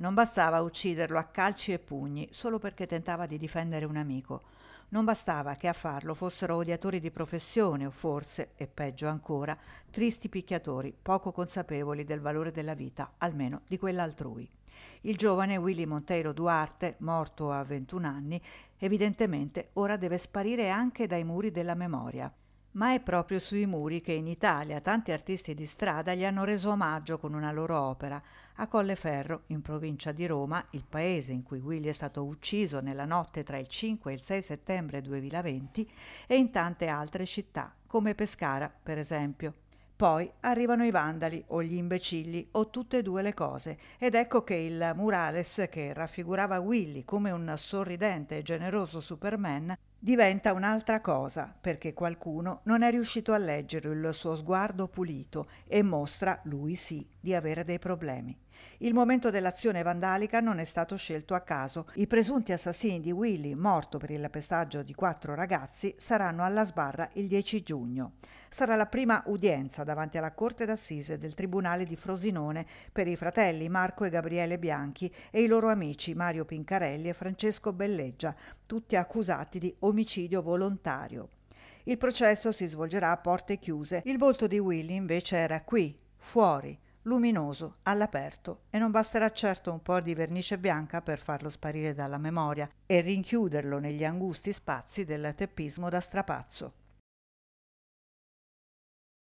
Non bastava ucciderlo a calci e pugni solo perché tentava di difendere un amico. Non bastava che a farlo fossero odiatori di professione o forse, e peggio ancora, tristi picchiatori, poco consapevoli del valore della vita, almeno di quella altrui. Il giovane Willy Monteiro Duarte, morto a 21 anni, evidentemente ora deve sparire anche dai muri della memoria. Ma è proprio sui muri che in Italia tanti artisti di strada gli hanno reso omaggio con una loro opera. A Colleferro, in provincia di Roma, il paese in cui Willy è stato ucciso nella notte tra il 5 e il 6 settembre 2020, e in tante altre città, come Pescara, per esempio. Poi arrivano i vandali o gli imbecilli o tutte e due le cose ed ecco che il murales che raffigurava Willy come un sorridente e generoso Superman diventa un'altra cosa perché qualcuno non è riuscito a leggere il suo sguardo pulito e mostra, lui sì, di avere dei problemi. Il momento dell'azione vandalica non è stato scelto a caso. I presunti assassini di Willy, morto per il pestaggio di quattro ragazzi, saranno alla sbarra il 10 giugno. Sarà la prima udienza davanti alla Corte d'Assise del Tribunale di Frosinone per i fratelli Marco e Gabriele Bianchi e i loro amici Mario Pincarelli e Francesco Belleggia, tutti accusati di omicidio volontario. Il processo si svolgerà a porte chiuse. Il volto di Willy invece era qui, fuori, luminoso, all'aperto e non basterà certo un po' di vernice bianca per farlo sparire dalla memoria e rinchiuderlo negli angusti spazi del teppismo da strapazzo.